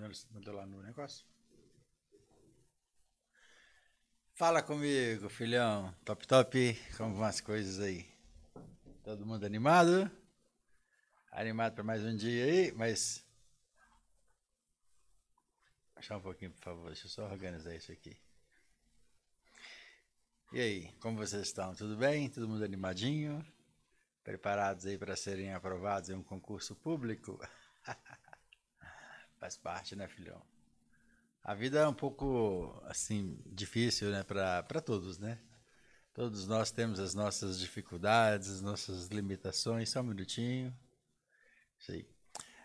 Mas mandou lá no negócio. Fala comigo, filhão. Top, top. Como vão as coisas aí? Todo mundo animado? Animado para mais um dia aí, mas. Achar um pouquinho, por favor. Deixa eu só organizar isso aqui. E aí, como vocês estão? Tudo bem? Todo mundo animadinho? Preparados aí para serem aprovados em um concurso público? Faz parte, né, filhão? A vida é um pouco, assim, difícil, né, para todos, né? Todos nós temos as nossas dificuldades, as nossas limitações. Só um minutinho. Sim.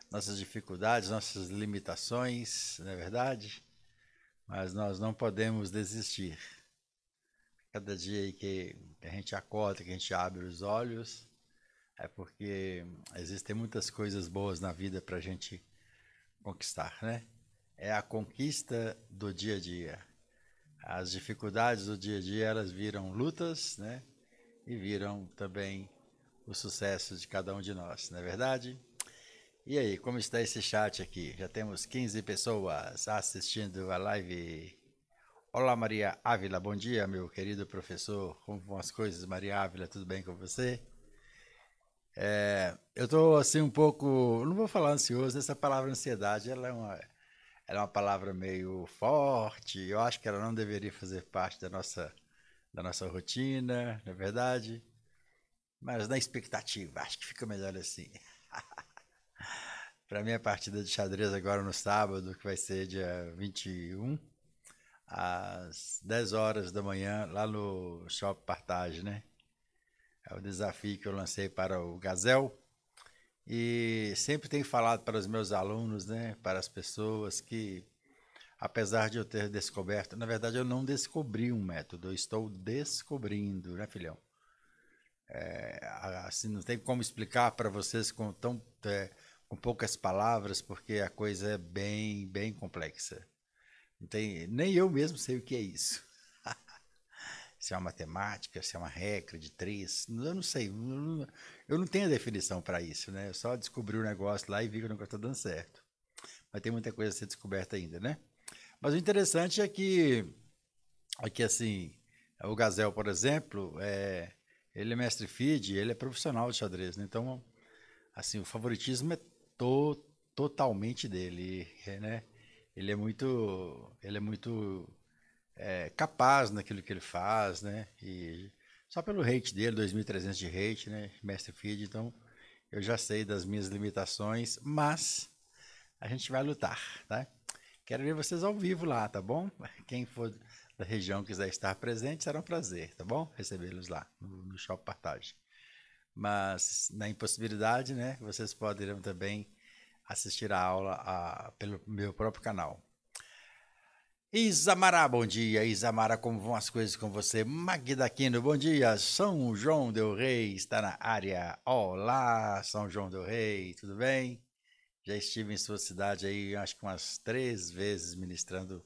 Nossas dificuldades, nossas limitações, não é verdade? Mas nós não podemos desistir. Cada dia que a gente acorda, que a gente abre os olhos, é porque existem muitas coisas boas na vida para a gente conquistar, né? É a conquista do dia a dia. As dificuldades do dia a dia elas viram lutas, né? E viram também o sucesso de cada um de nós, não é verdade? E aí, como está esse chat aqui? Já temos 15 pessoas assistindo a live. Olá, Maria Ávila, bom dia, meu querido professor. Como vão as coisas, Maria Ávila? Tudo bem com você? É, eu estou assim um pouco, não vou falar ansioso, essa palavra ansiedade, ela é uma, ela é uma palavra meio forte. Eu acho que ela não deveria fazer parte da nossa da nossa rotina, na é verdade. Mas na expectativa, acho que fica melhor assim. Para minha partida de xadrez agora no sábado, que vai ser dia 21, às 10 horas da manhã, lá no Shopping Partage, né? É o desafio que eu lancei para o Gazel. E sempre tenho falado para os meus alunos, né, para as pessoas que, apesar de eu ter descoberto, na verdade eu não descobri um método, eu estou descobrindo, né, filhão? É, assim, não tem como explicar para vocês com tão é, com poucas palavras, porque a coisa é bem, bem complexa. Não tem, nem eu mesmo sei o que é isso se é uma matemática, se é uma regra de três, eu não sei, eu não, tenho a tenho definição para isso, né? Eu só descobri o um negócio lá e vi que o negócio está dando certo. Mas tem muita coisa a ser descoberta ainda, né? Mas o interessante é que, é que assim, o Gazel, por exemplo, é, ele é mestre feed, ele é profissional de xadrez, né? Então, assim, o favoritismo é to, totalmente dele, né? Ele é muito, ele é muito é, capaz naquilo que ele faz, né? E só pelo hate dele, 2.300 de hate, né? Mestre Feed, então eu já sei das minhas limitações, mas a gente vai lutar, tá? Quero ver vocês ao vivo lá, tá bom? Quem for da região quiser estar presente, será um prazer, tá bom? Recebê-los lá no, no Shopping Partage. Mas na impossibilidade, né? Vocês poderão também assistir a aula a, pelo meu próprio canal, Isamara, bom dia. Isamara, como vão as coisas com você? Magda Aquino, bom dia. São João Del Rey está na área. Olá, São João Del Rey, tudo bem? Já estive em sua cidade aí, acho que umas três vezes ministrando.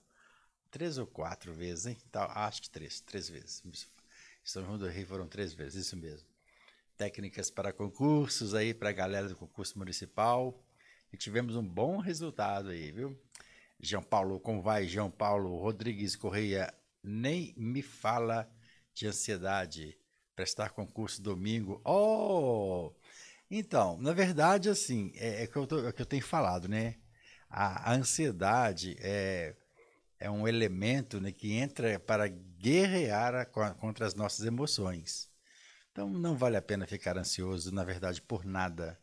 Três ou quatro vezes, hein? acho que três, três vezes. São João Del Rey foram três vezes, isso mesmo. Técnicas para concursos aí, para a galera do concurso municipal. E tivemos um bom resultado aí, viu? João Paulo, como vai, João Paulo? Rodrigues Correia, nem me fala de ansiedade. Prestar concurso domingo. Oh! Então, na verdade, assim, é, é, que, eu tô, é que eu tenho falado, né? A, a ansiedade é, é um elemento né, que entra para guerrear a, contra as nossas emoções. Então, não vale a pena ficar ansioso, na verdade, por nada.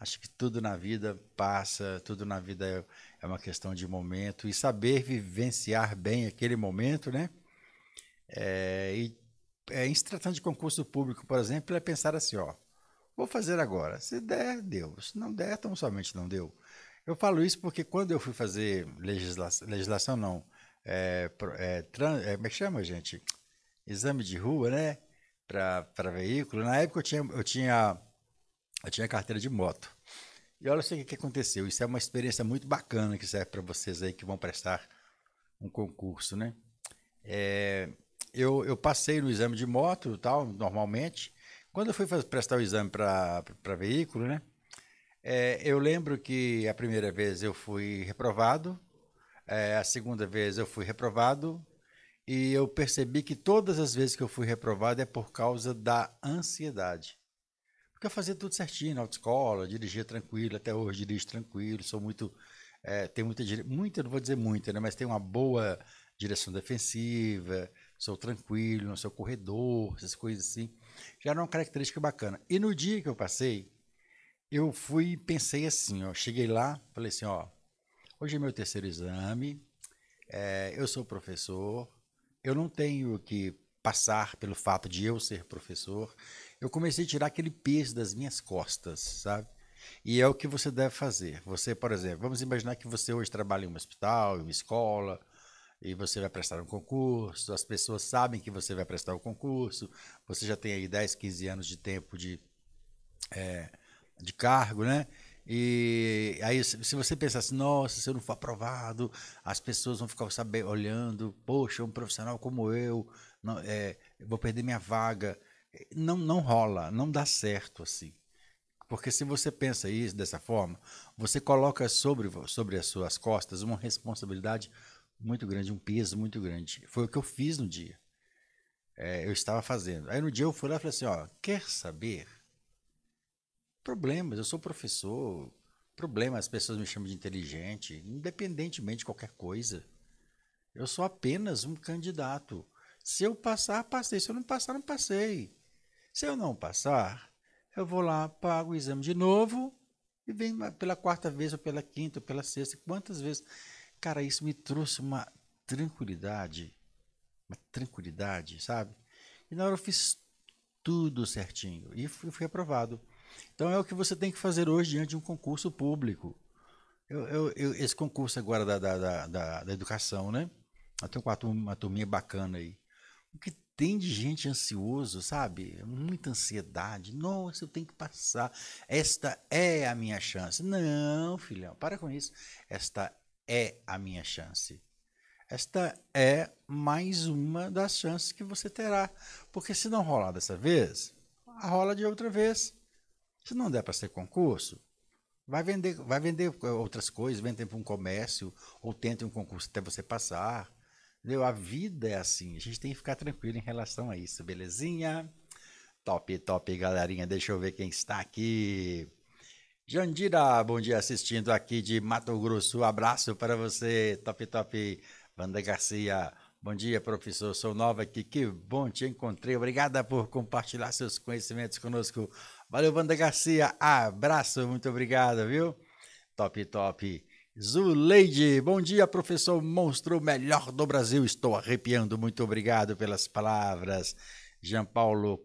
Acho que tudo na vida passa, tudo na vida é, é, uma questão de momento e saber vivenciar bem aquele momento, né? É, e é, em se tratando de concurso público, por exemplo, é pensar assim, ó, vou fazer agora. Se der, deu. Se não der, tão somente não deu. Eu falo isso porque quando eu fui fazer legislação, legislação não, é, é, trans, é, como é que chama, gente? Exame de rua, né? Para veículo. Na época eu tinha, eu tinha eu tinha carteira de moto. E olha assim o que aconteceu. Isso é uma experiência muito bacana que serve para vocês aí que vão prestar um concurso, né? É, eu, eu passei no exame de moto tal, normalmente. Quando eu fui fazer, prestar o exame para veículo, né? É, eu lembro que a primeira vez eu fui reprovado, é, a segunda vez eu fui reprovado, e eu percebi que todas as vezes que eu fui reprovado é por causa da ansiedade porque eu fazia tudo certinho na autoescola, dirigia tranquilo, até hoje dirijo tranquilo, sou muito. É, tem muita, muita, não vou dizer muita, né, mas tem uma boa direção defensiva, sou tranquilo, não sou corredor, essas coisas assim. Já era uma característica bacana. E no dia que eu passei, eu fui pensei assim, ó, cheguei lá, falei assim, ó, hoje é meu terceiro exame, é, eu sou professor, eu não tenho que passar pelo fato de eu ser professor, eu comecei a tirar aquele peso das minhas costas, sabe? E é o que você deve fazer. Você, por exemplo, vamos imaginar que você hoje trabalha em um hospital, em uma escola, e você vai prestar um concurso, as pessoas sabem que você vai prestar o um concurso, você já tem aí 10, 15 anos de tempo de, é, de cargo, né? E aí, se você pensar assim, nossa, se eu não for aprovado, as pessoas vão ficar sabe, olhando, poxa, um profissional como eu, não, é, eu vou perder minha vaga não, não rola, não dá certo assim. Porque se você pensa isso dessa forma, você coloca sobre, sobre as suas costas uma responsabilidade muito grande, um peso muito grande. Foi o que eu fiz no dia. É, eu estava fazendo. Aí no dia eu fui lá e falei assim: ó, quer saber? Problemas, eu sou professor, problemas as pessoas me chamam de inteligente, independentemente de qualquer coisa. Eu sou apenas um candidato. Se eu passar, passei. Se eu não passar, não passei. Se eu não passar, eu vou lá, pago o exame de novo e vem pela quarta vez, ou pela quinta, ou pela sexta, quantas vezes. Cara, isso me trouxe uma tranquilidade, uma tranquilidade, sabe? E na hora eu fiz tudo certinho e fui, fui aprovado. Então é o que você tem que fazer hoje diante de um concurso público. Eu, eu, eu, esse concurso agora da, da, da, da educação, né? Eu tenho uma, uma turminha bacana aí. O que tem de gente ansioso, sabe? Muita ansiedade. Nossa, eu tenho que passar. Esta é a minha chance. Não, filhão, para com isso. Esta é a minha chance. Esta é mais uma das chances que você terá. Porque se não rolar dessa vez, rola de outra vez. Se não der para ser concurso, vai vender, vai vender outras coisas, vende para um comércio ou tenta um concurso até você passar viu a vida é assim. A gente tem que ficar tranquilo em relação a isso, belezinha? Top, top, galerinha. Deixa eu ver quem está aqui. Jandira, bom dia assistindo aqui de Mato Grosso. Um abraço para você. Top, top. Wanda Garcia, bom dia, professor. Sou nova aqui. Que bom te encontrei. Obrigada por compartilhar seus conhecimentos conosco. Valeu, Wanda Garcia. Abraço, muito obrigado, viu? Top, top. Zuleide, bom dia, professor monstro melhor do Brasil. Estou arrepiando, muito obrigado pelas palavras. Jean Paulo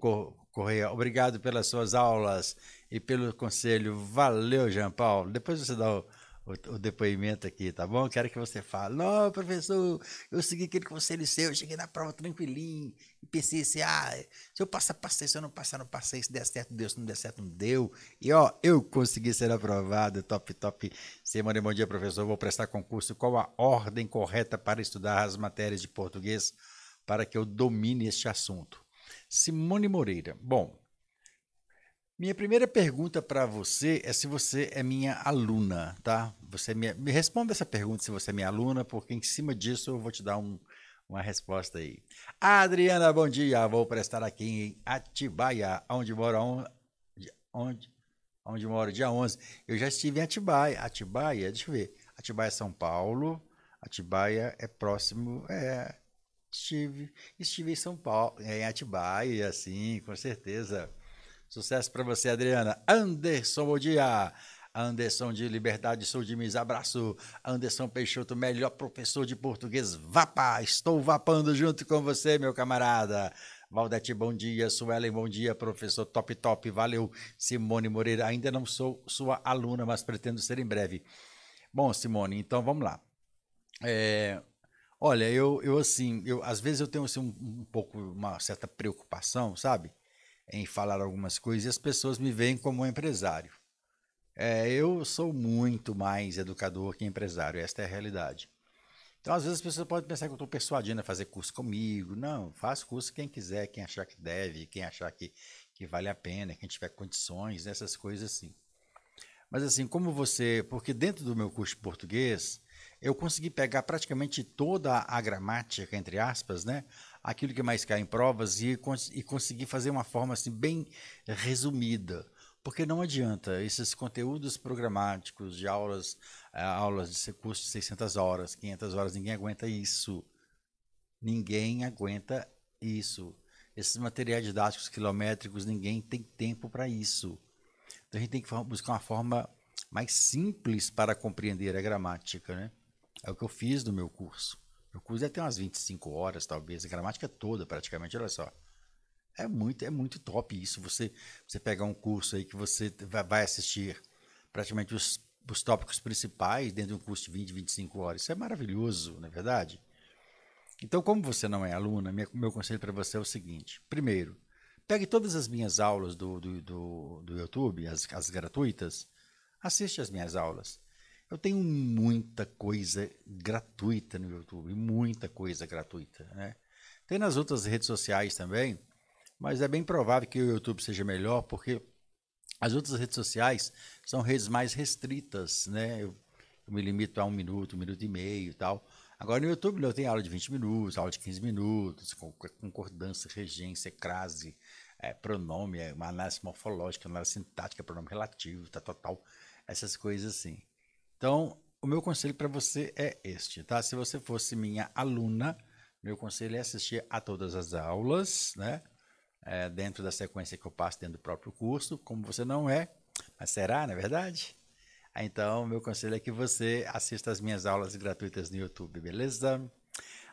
Correia, obrigado pelas suas aulas e pelo conselho. Valeu, Jean Paulo. Depois você dá o o, o, depoimento aqui, tá bom? Quero que você fale. Não, professor, eu segui aquilo que você disse, eu cheguei na prova tranquilinho e pensei assim, ah, se eu passar, passei, se eu não passar, não passei, se der certo, deu, se não der certo, não deu. E ó, eu consegui ser aprovado, top, top. Semana e bom dia, professor, vou prestar concurso. Qual a ordem correta para estudar as matérias de português para que eu domine este assunto? Simone Moreira. Bom, minha primeira pergunta para você é se você é minha aluna, tá? Você é me, me responda essa pergunta se você é minha aluna, porque em cima disso eu vou te dar um, uma resposta aí. Adriana, bom dia. Vou prestar aqui em Atibaia, onde mora on, onde, onde moro dia 11. Eu já estive em Atibaia. Atibaia, deixa eu ver. Atibaia é São Paulo. Atibaia é próximo, é, estive, estive em São Paulo, é, em Atibaia, assim, com certeza. Sucesso para você, Adriana. Anderson, bom dia. Anderson de Liberdade sou de Mis, abraço. Anderson Peixoto, melhor professor de português. Vapa, estou vapando junto com você, meu camarada. Valdete, bom dia. Suelen, bom dia. Professor Top Top, valeu. Simone Moreira, ainda não sou sua aluna, mas pretendo ser em breve. Bom, Simone, então vamos lá. É, olha, eu, eu assim, eu, às vezes eu tenho assim, um, um pouco, uma certa preocupação, sabe? em falar algumas coisas e as pessoas me veem como um empresário. É, eu sou muito mais educador que empresário, esta é a realidade. Então, às vezes, as pessoas podem pensar que eu estou persuadindo a fazer curso comigo. Não, faz curso quem quiser, quem achar que deve, quem achar que, que vale a pena, quem tiver condições, essas coisas assim. Mas, assim, como você. Porque dentro do meu curso de português, eu consegui pegar praticamente toda a gramática, entre aspas, né? aquilo que mais cai em provas e, cons e conseguir fazer uma forma assim, bem resumida. Porque não adianta, esses conteúdos programáticos de aulas, eh, aulas de curso de 600 horas, 500 horas, ninguém aguenta isso. Ninguém aguenta isso. Esses materiais didáticos quilométricos, ninguém tem tempo para isso. Então a gente tem que buscar uma forma mais simples para compreender a gramática, né? É o que eu fiz no meu curso. O curso deve ter umas 25 horas, talvez, a gramática toda, praticamente, olha só. É muito, é muito top isso. Você, você pegar um curso aí que você vai assistir praticamente os, os tópicos principais dentro de um curso de 20, 25 horas. Isso é maravilhoso, não é verdade? Então, como você não é aluna, minha, meu conselho para você é o seguinte: primeiro, pegue todas as minhas aulas do, do, do, do YouTube, as, as gratuitas, assiste as minhas aulas. Eu tenho muita coisa gratuita no YouTube, muita coisa gratuita, né? Tem nas outras redes sociais também, mas é bem provável que o YouTube seja melhor, porque as outras redes sociais são redes mais restritas, né? Eu, eu me limito a um minuto, um minuto e meio e tal. Agora no YouTube eu tenho aula de 20 minutos, aula de 15 minutos, concordância, regência, crase, é, pronome, é, uma análise morfológica, análise sintática, pronome relativo, tal, tal, tal. Essas coisas assim. Então, o meu conselho para você é este, tá? Se você fosse minha aluna, meu conselho é assistir a todas as aulas, né? É, dentro da sequência que eu passo dentro do próprio curso, como você não é, mas será, não é verdade? Então, meu conselho é que você assista as minhas aulas gratuitas no YouTube, beleza?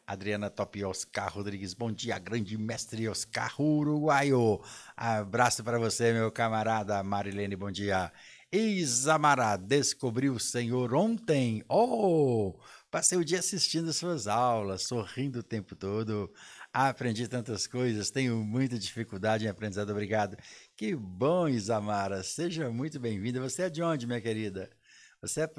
Adriana Top Oscar Rodrigues, bom dia, grande mestre Oscar Uruguaio. Abraço para você, meu camarada. Marilene, bom dia. Isamará descobri o Senhor ontem. Oh, passei o dia assistindo suas aulas, sorrindo o tempo todo. Aprendi tantas coisas, tenho muita dificuldade em aprendizado. Obrigado. Que bom, Isamara. Seja muito bem-vinda. Você é de onde, minha querida? Você, é,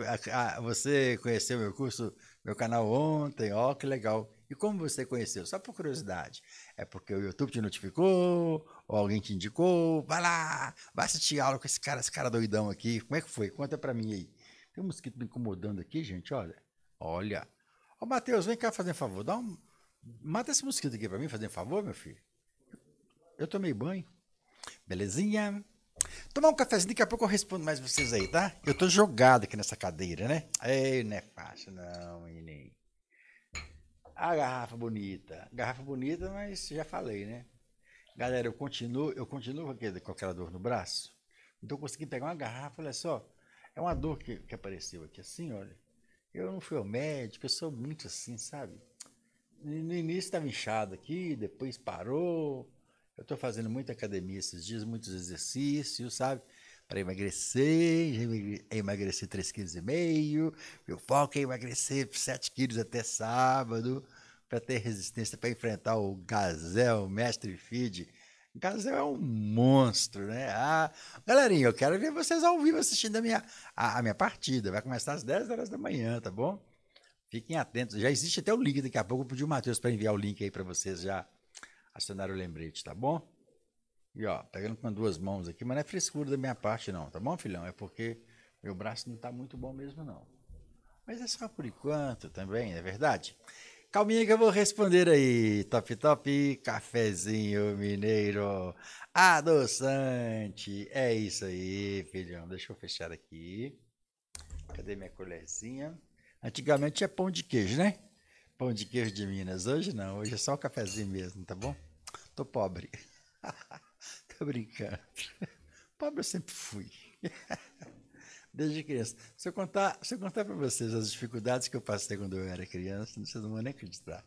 você conheceu meu curso, meu canal ontem? oh, que legal. E como você conheceu? Só por curiosidade. É porque o YouTube te notificou? Ou alguém te indicou, vai lá, vai assistir aula com esse cara, esse cara doidão aqui. Como é que foi? Conta pra mim aí. Tem um mosquito me incomodando aqui, gente, olha. Olha. Ô, Matheus, vem cá fazer um favor. Dá um... Mata esse mosquito aqui pra mim, fazer um favor, meu filho. Eu tomei banho. Belezinha? Tomar um cafezinho, daqui a pouco eu respondo mais vocês aí, tá? Eu tô jogado aqui nessa cadeira, né? Ei, não é fácil não, menino. A garrafa bonita. Garrafa bonita, mas já falei, né? Galera, eu continuo, eu continuo com aquela dor no braço. Então eu consegui pegar uma garrafa, olha só. É uma dor que, que apareceu aqui, assim, olha. Eu não fui ao médico, eu sou muito assim, sabe? No início estava inchado aqui, depois parou. Eu estou fazendo muita academia esses dias, muitos exercícios, sabe? Para emagrecer, emagrecer 3,5 kg. Meu foco é emagrecer 7 quilos até sábado para ter resistência para enfrentar o Gazel, o Mestre Feed. Gazel é um monstro, né? Ah, galerinha, eu quero ver vocês ao vivo assistindo a minha, a, a minha partida. Vai começar às 10 horas da manhã, tá bom? Fiquem atentos. Já existe até o link daqui a pouco. Eu pedi o Matheus para enviar o link aí para vocês já acionar o lembrete, tá bom? E ó, pegando com duas mãos aqui, mas não é frescura da minha parte não, tá bom, filhão? É porque meu braço não tá muito bom mesmo não. Mas é só por enquanto também, é verdade? Calminha que eu vou responder aí. Top, top, cafezinho mineiro adoçante. É isso aí, filhão. Deixa eu fechar aqui. Cadê minha colherzinha? Antigamente é pão de queijo, né? Pão de queijo de Minas. Hoje não. Hoje é só o um cafezinho mesmo, tá bom? Tô pobre. Tô brincando. Pobre eu sempre fui. desde criança. Se eu contar, se eu contar para vocês as dificuldades que eu passei quando eu era criança, vocês não vão nem acreditar.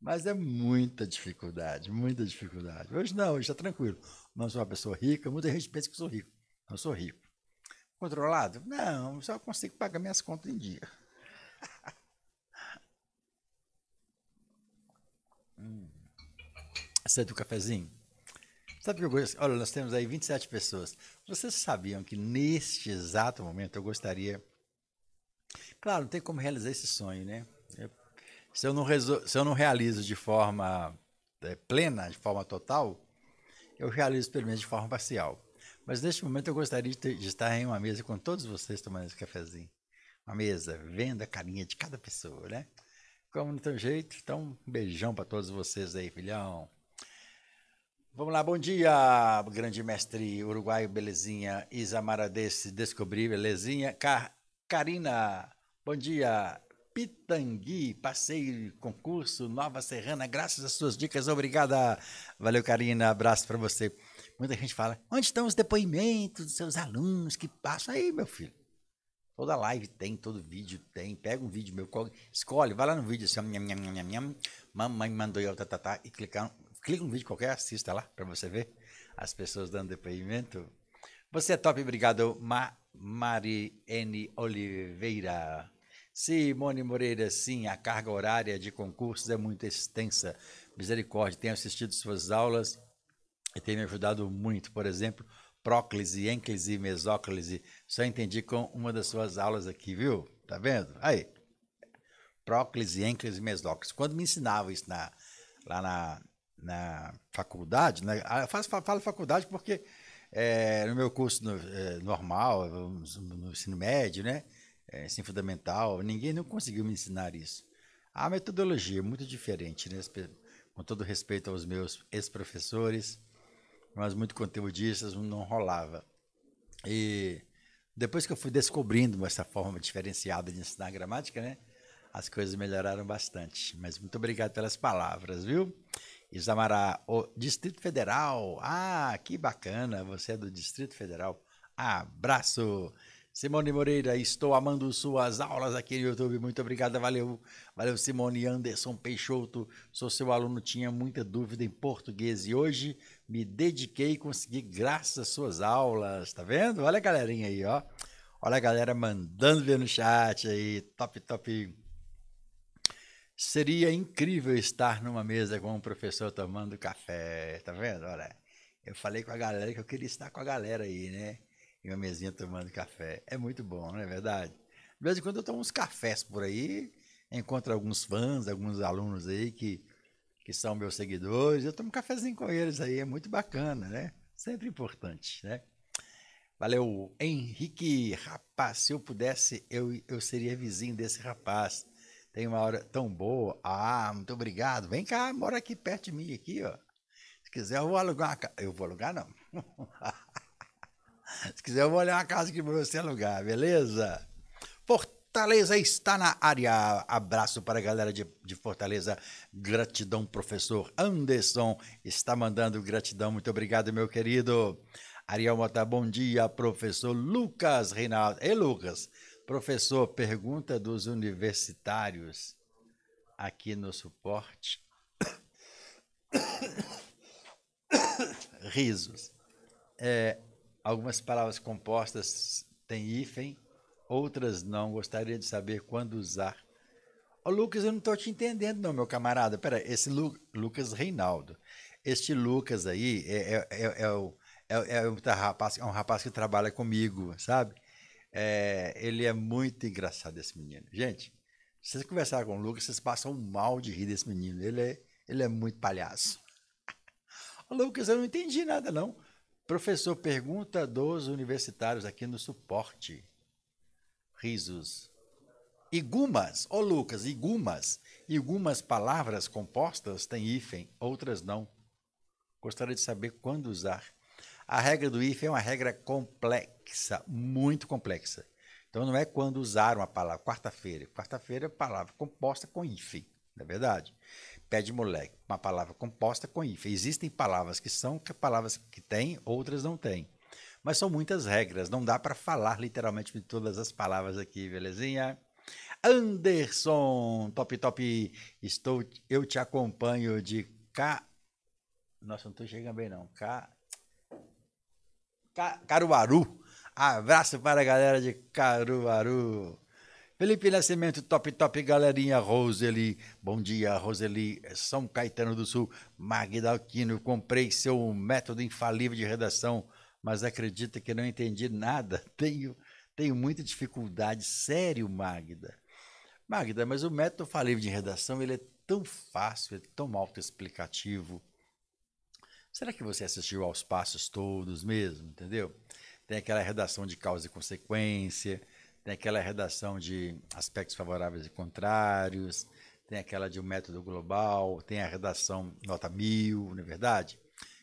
Mas é muita dificuldade, muita dificuldade. Hoje não, hoje está tranquilo. Não sou uma pessoa rica, muita gente pensa que eu sou rico. Não sou rico. Controlado? Não, só consigo pagar minhas contas em dia. hum. Você do cafezinho? Sabe que eu Olha, nós temos aí 27 pessoas. Vocês sabiam que neste exato momento eu gostaria. Claro, não tem como realizar esse sonho, né? Eu, se, eu não resol... se eu não realizo de forma é, plena, de forma total, eu realizo pelo menos de forma parcial. Mas neste momento eu gostaria de, ter, de estar em uma mesa com todos vocês tomando esse cafezinho. Uma mesa, vendo a carinha de cada pessoa, né? Como não tem jeito, então um beijão para todos vocês aí, filhão. Vamos lá, bom dia, grande mestre uruguaio, belezinha. Isamaradesse, descobri, belezinha. Car Karina, bom dia. Pitangui, passei concurso Nova Serrana, graças às suas dicas, obrigada. Valeu, Karina, abraço para você. Muita gente fala, onde estão os depoimentos dos seus alunos que passam? Aí, meu filho, toda live tem, todo vídeo tem, pega um vídeo meu, escolhe, vai lá no vídeo, assim, mamãe mandou eu, tá, tá, tá e clicar, clica num vídeo qualquer, assista lá para você ver as pessoas dando depoimento. Você é top, obrigado, Ma N Oliveira. Simone Moreira, sim, a carga horária de concursos é muito extensa. Misericórdia, tenho assistido suas aulas e tem me ajudado muito. Por exemplo, próclise, ênclise, mesóclise. Só entendi com uma das suas aulas aqui, viu? Tá vendo? Aí. Próclise, ênclise, mesóclise. Quando me ensinava isso na, lá na, na faculdade, né? Ah, falo faculdade porque é, no meu curso no, é, normal, no ensino médio, né? É, ensino fundamental, ninguém não conseguiu me ensinar isso. A metodologia é muito diferente, né? Com todo respeito aos meus ex-professores, mas muito conteudistas, não rolava. E depois que eu fui descobrindo essa forma diferenciada de ensinar gramática, né? As coisas melhoraram bastante. Mas muito obrigado pelas palavras, viu? Isamará, o Distrito Federal. Ah, que bacana, você é do Distrito Federal. Abraço. Simone Moreira, estou amando suas aulas aqui no YouTube. Muito obrigada, valeu. Valeu, Simone Anderson Peixoto. Sou seu aluno, tinha muita dúvida em português e hoje me dediquei e consegui graças às suas aulas. Tá vendo? Olha a galerinha aí, ó. Olha a galera mandando ver no chat aí. Top, top. Seria incrível estar numa mesa com um professor tomando café, tá vendo? Olha, eu falei com a galera que eu queria estar com a galera aí, né? Em uma mesinha tomando café. É muito bom, não é verdade? De vez em quando eu tomo uns cafés por aí, encontro alguns fãs, alguns alunos aí que, que são meus seguidores. Eu tomo um cafezinho com eles aí, é muito bacana, né? Sempre importante, né? Valeu, Henrique, rapaz, se eu pudesse, eu, eu seria vizinho desse rapaz tem uma hora tão boa. Ah, muito obrigado. Vem cá, mora aqui perto de mim, aqui, ó. Se quiser, eu vou alugar uma Eu vou alugar, não. Se quiser, eu vou olhar uma casa aqui você alugar, beleza? Fortaleza está na área. Abraço para a galera de, de Fortaleza. Gratidão, professor Anderson. Está mandando gratidão. Muito obrigado, meu querido. Ariel Mota, bom dia, professor Lucas Reinaldo. Ei, Lucas, Professor, pergunta dos universitários aqui no suporte. Risos. É, algumas palavras compostas têm hífen, outras não. Gostaria de saber quando usar. Ô, Lucas, eu não estou te entendendo, não, meu camarada. Pera, esse Lu Lucas Reinaldo. Este Lucas aí é, é, é, é o, é, é, é um rapaz que trabalha comigo, sabe? É, ele é muito engraçado, esse menino. Gente, se vocês conversarem com o Lucas, vocês passam mal de rir desse menino. Ele é, ele é muito palhaço. Ô, Lucas, eu não entendi nada, não. Professor, pergunta dos universitários aqui no suporte. Risos. Igumas, ô Lucas, igumas. Igumas palavras compostas têm hífen, outras não. Gostaria de saber quando usar. A regra do if é uma regra complexa, muito complexa. Então não é quando usar uma palavra quarta-feira. Quarta-feira é palavra composta com if, não é verdade? Pé de moleque, uma palavra composta com if. Existem palavras que são que palavras que têm, outras não têm. Mas são muitas regras, não dá para falar literalmente de todas as palavras aqui, belezinha? Anderson, top, top, estou, eu te acompanho de k. Nossa, não estou chegando bem não, K. Caruaru. Abraço para a galera de Caruaru. Felipe Nascimento, top, top, galerinha. Roseli, bom dia, Roseli. É São Caetano do Sul. Magda Alquino, comprei seu método infalível de redação, mas acredita que não entendi nada. Tenho, tenho muita dificuldade. Sério, Magda. Magda, mas o método infalível de redação ele é tão fácil, é tão autoexplicativo. Será que você assistiu aos passos todos mesmo, entendeu? Tem aquela redação de causa e consequência, tem aquela redação de aspectos favoráveis e contrários, tem aquela de um método global, tem a redação nota mil, não é verdade?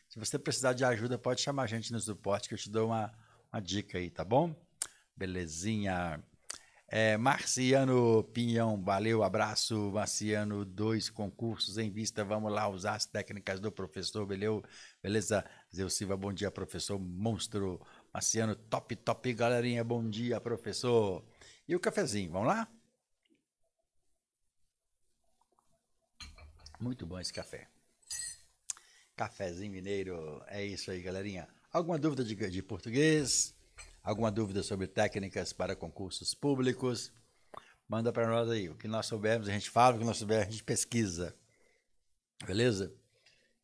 Se você precisar de ajuda, pode chamar a gente no suporte que eu te dou uma, uma dica aí, tá bom? Belezinha. É, Marciano Pinhão, valeu, abraço. Marciano, dois concursos em vista. Vamos lá usar as técnicas do professor, beleu? beleza? Zeu Silva, bom dia, professor. Monstro. Marciano, top, top, galerinha. Bom dia, professor. E o cafezinho, vamos lá? Muito bom esse café. Cafezinho mineiro, é isso aí, galerinha. Alguma dúvida de, de português? alguma dúvida sobre técnicas para concursos públicos, manda para nós aí. O que nós soubermos, a gente fala, o que nós soubermos, a gente pesquisa. Beleza?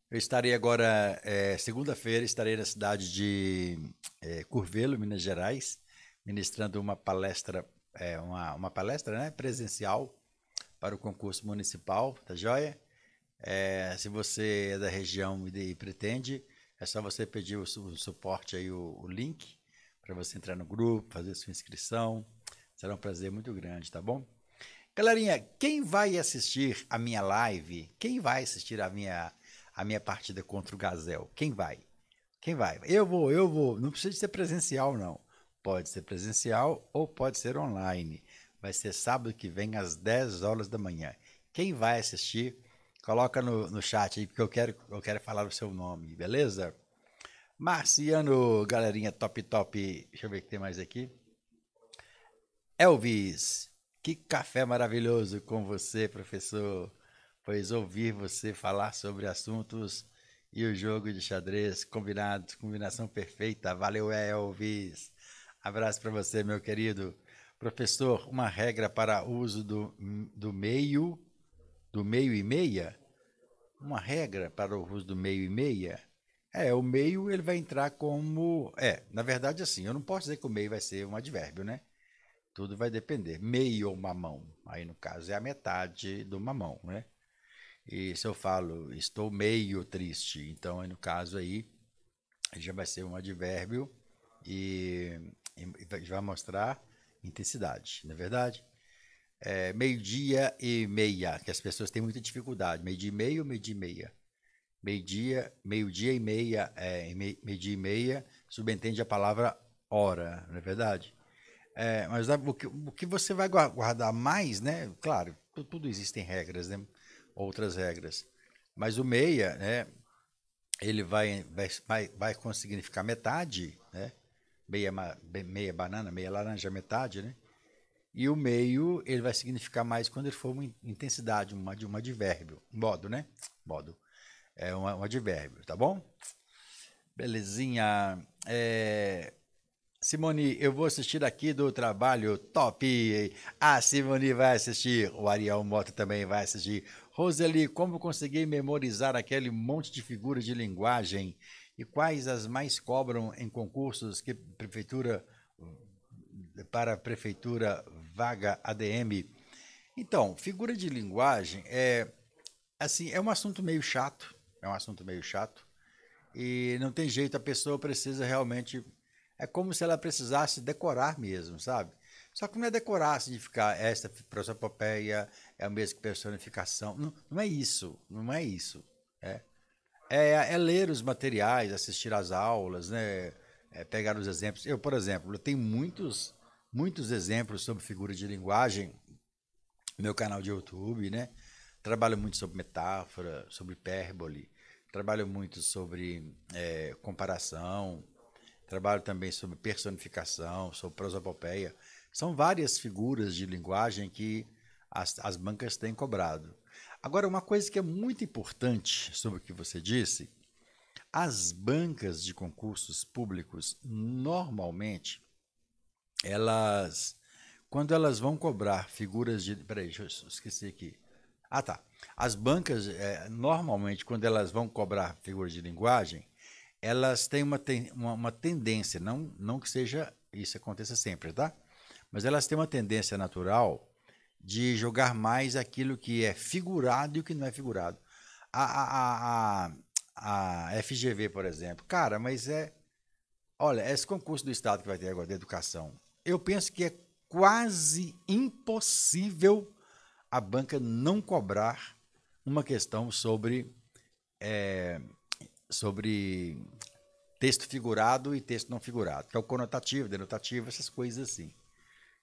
Eu estarei agora, é, segunda-feira, estarei na cidade de é, Curvelo, Minas Gerais, ministrando uma palestra, é, uma, uma palestra né, presencial para o concurso municipal, tá joia? É, se você é da região e pretende, é só você pedir o, o suporte aí, o, o link, para você entrar no grupo, fazer sua inscrição. Será um prazer muito grande, tá bom? Galerinha, quem vai assistir a minha live? Quem vai assistir a minha a minha partida contra o Gazel? Quem vai? Quem vai? Eu vou, eu vou. Não precisa ser presencial não. Pode ser presencial ou pode ser online. Vai ser sábado que vem às 10 horas da manhã. Quem vai assistir? Coloca no, no chat aí, porque eu quero, eu quero falar o seu nome, beleza? Marciano, galerinha top top. Deixa eu ver o que tem mais aqui. Elvis, que café maravilhoso com você, professor. Pois ouvir você falar sobre assuntos e o jogo de xadrez combinados, combinação perfeita. Valeu, Elvis. Abraço para você, meu querido. Professor, uma regra para uso do, do meio, do meio e meia? Uma regra para o uso do meio e meia? É, o meio ele vai entrar como. É, na verdade, assim, eu não posso dizer que o meio vai ser um advérbio, né? Tudo vai depender. Meio ou mamão. Aí, no caso, é a metade do mamão, né? E se eu falo, estou meio triste, então, aí, no caso, aí já vai ser um advérbio e, e vai mostrar intensidade, na é verdade? É, meio-dia e meia, que as pessoas têm muita dificuldade. Meio-dia e meio, meio-dia e meia meio-dia, meio-dia e meia, é, meio-dia e meia, subentende a palavra hora, não é verdade? É, mas o que, o que, você vai guardar mais, né? Claro, tudo, tudo existem regras, né? Outras regras. Mas o meia, né? Ele vai, vai, vai significar metade, né? Meia, meia banana, meia laranja, metade, né? E o meio, ele vai significar mais quando ele for uma intensidade, uma, de um advérbio, modo, né? Modo. É um, um advérbio, tá bom? Belezinha. É... Simone, eu vou assistir aqui do trabalho top. A Simone vai assistir, o Ariel Mota também vai assistir. Roseli, como consegui memorizar aquele monte de figuras de linguagem? E quais as mais cobram em concursos que prefeitura para prefeitura vaga ADM? Então, figura de linguagem é assim, é um assunto meio chato, é um assunto meio chato. E não tem jeito, a pessoa precisa realmente. É como se ela precisasse decorar mesmo, sabe? Só que não é decorar, assim, ficar esta prosopopeia é a mesma que personificação. Não, não é isso, não é isso. É. É, é ler os materiais, assistir às aulas, né? É pegar os exemplos. Eu, por exemplo, eu tenho muitos, muitos exemplos sobre figura de linguagem no meu canal de YouTube, né? Trabalho muito sobre metáfora, sobre hipérbole, Trabalho muito sobre é, comparação, trabalho também sobre personificação, sobre prosopopeia. São várias figuras de linguagem que as, as bancas têm cobrado. Agora, uma coisa que é muito importante sobre o que você disse, as bancas de concursos públicos, normalmente, elas, quando elas vão cobrar figuras de. Peraí, eu esqueci aqui. Ah, tá. As bancas, é, normalmente, quando elas vão cobrar figura de linguagem, elas têm uma, ten, uma, uma, tendência, não, não que seja isso aconteça sempre, tá? Mas elas têm uma tendência natural de jogar mais aquilo que é figurado e o que não é figurado. A, a, a, a FGV, por exemplo. Cara, mas é. Olha, é esse concurso do Estado que vai ter agora de educação, eu penso que é quase impossível a banca não cobrar uma questão sobre, é, sobre texto figurado e texto não figurado, que é o conotativo, denotativo, essas coisas assim.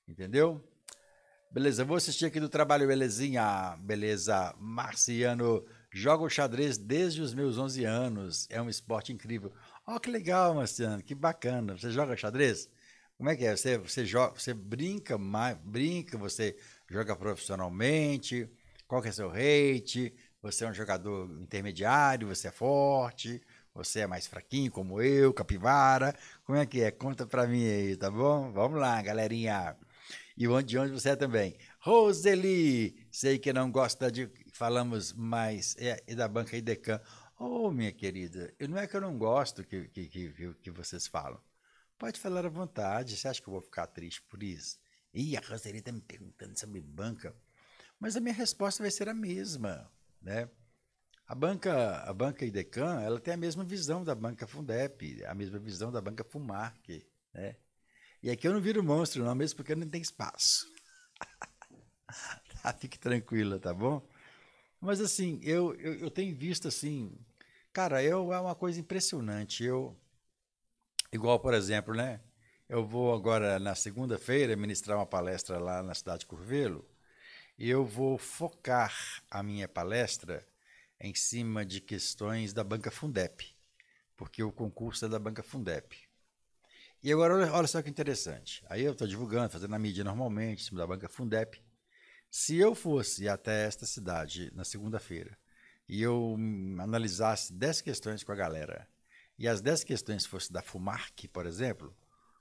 Entendeu? Beleza, vou assistir aqui do trabalho, belezinha. Beleza, Marciano. Jogo xadrez desde os meus 11 anos. É um esporte incrível. Ó, oh, que legal, Marciano, que bacana. Você joga xadrez? Como é que é? Você, você, joga, você brinca, brinca, você joga profissionalmente, qual que é seu rate, você é um jogador intermediário, você é forte, você é mais fraquinho como eu, capivara, como é que é? Conta pra mim aí, tá bom? Vamos lá, galerinha. E de onde você é também? Roseli, sei que não gosta de falamos mais é, é da banca Idecan. Oh, minha querida, não é que eu não gosto que, que, que, que vocês falam. Pode falar à vontade. Você acha que eu vou ficar triste por isso? Ih, a Roseli está me perguntando sobre banca. Mas a minha resposta vai ser a mesma, né? A banca, a banca Idecan, ela tem a mesma visão da banca Fundep, a mesma visão da banca Fumarc, né? E aqui eu não viro monstro não, mesmo porque não tem espaço. Tá, fique tranquila, tá bom? Mas assim, eu, eu, eu tenho visto assim, cara, eu é uma coisa impressionante. Eu igual, por exemplo, né? Eu vou agora, na segunda-feira, ministrar uma palestra lá na cidade de Curvelo. E eu vou focar a minha palestra em cima de questões da Banca Fundep, porque o concurso é da Banca Fundep. E agora, olha, só que interessante. Aí eu estou divulgando, fazendo a mídia normalmente, em cima da Banca Fundep. Se eu fosse até esta cidade na segunda-feira e eu analisasse 10 questões com a galera, e as 10 questões fossem da FUMARC, por exemplo,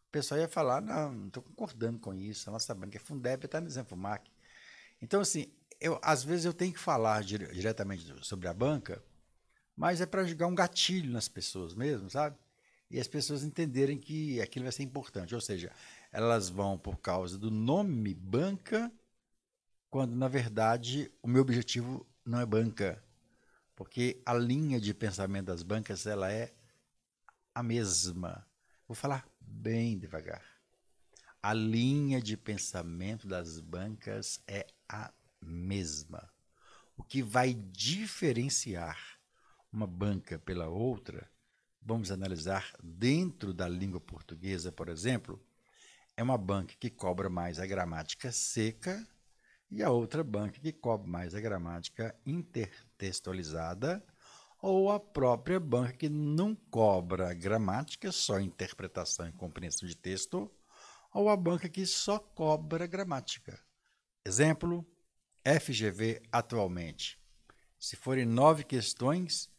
o pessoal ia falar, não, não estou concordando com isso, tá a nossa banca é Fundeb, está no MAC. Então, assim, eu, às vezes eu tenho que falar dire, diretamente sobre a banca, mas é para jogar um gatilho nas pessoas mesmo, sabe? E as pessoas entenderem que aquilo vai ser importante. Ou seja, elas vão por causa do nome banca, quando na verdade o meu objetivo não é banca. Porque a linha de pensamento das bancas ela é a mesma. Vou falar bem devagar. A linha de pensamento das bancas é a mesma. O que vai diferenciar uma banca pela outra, vamos analisar dentro da língua portuguesa, por exemplo, é uma banca que cobra mais a gramática seca e a outra banca que cobra mais a gramática intertextualizada ou a própria banca que não cobra gramática, só interpretação e compreensão de texto, ou a banca que só cobra gramática. Exemplo, FGV atualmente. Se forem nove questões